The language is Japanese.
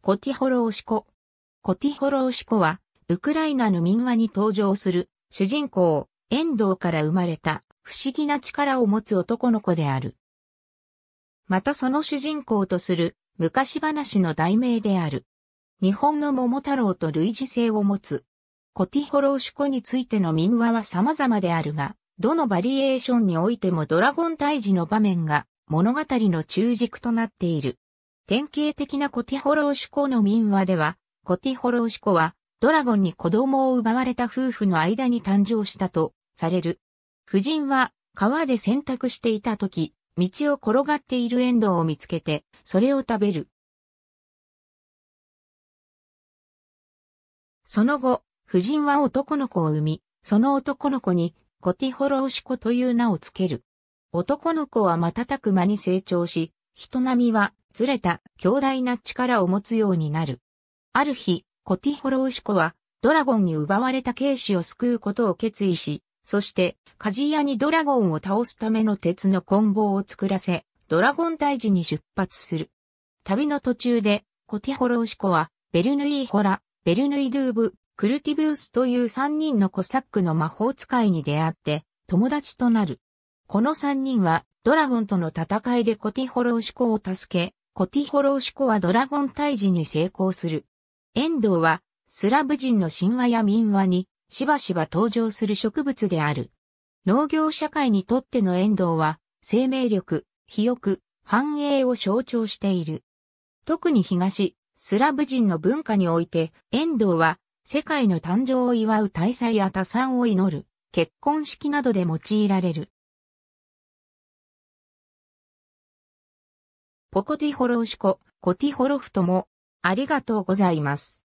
コティホローシコ。コティホローシコは、ウクライナの民話に登場する、主人公、遠藤から生まれた、不思議な力を持つ男の子である。またその主人公とする、昔話の題名である。日本の桃太郎と類似性を持つ。コティホローシコについての民話は様々であるが、どのバリエーションにおいてもドラゴン退治の場面が物語の中軸となっている。典型的なコティホローシコの民話では、コティホローシコは、ドラゴンに子供を奪われた夫婦の間に誕生したとされる。夫人は川で洗濯していた時、道を転がっているエンドウを見つけて、それを食べる。その後、夫人は男の子を産み、その男の子にコティホロウシコという名をつける。男の子は瞬く間に成長し、人並みはずれた強大な力を持つようになる。ある日、コティホロウシコは、ドラゴンに奪われた兵士を救うことを決意し、そして、カジヤにドラゴンを倒すための鉄の棍棒を作らせ、ドラゴン退治に出発する。旅の途中で、コティホロウシコは、ベルヌイホラ、ベルヌイドゥーブ、クルティブウスという三人のコサックの魔法使いに出会って、友達となる。この三人は、ドラゴンとの戦いでコティホロウシコを助け、コティホロウシコはドラゴン退治に成功する。遠藤は、スラブ人の神話や民話に、しばしば登場する植物である。農業社会にとっての遠藤は、生命力、肥沃、繁栄を象徴している。特に東、スラブ人の文化において、遠藤は、世界の誕生を祝う大祭や多産を祈る、結婚式などで用いられる。ポコティホロウシコ、コティホロフとも、ありがとうございます。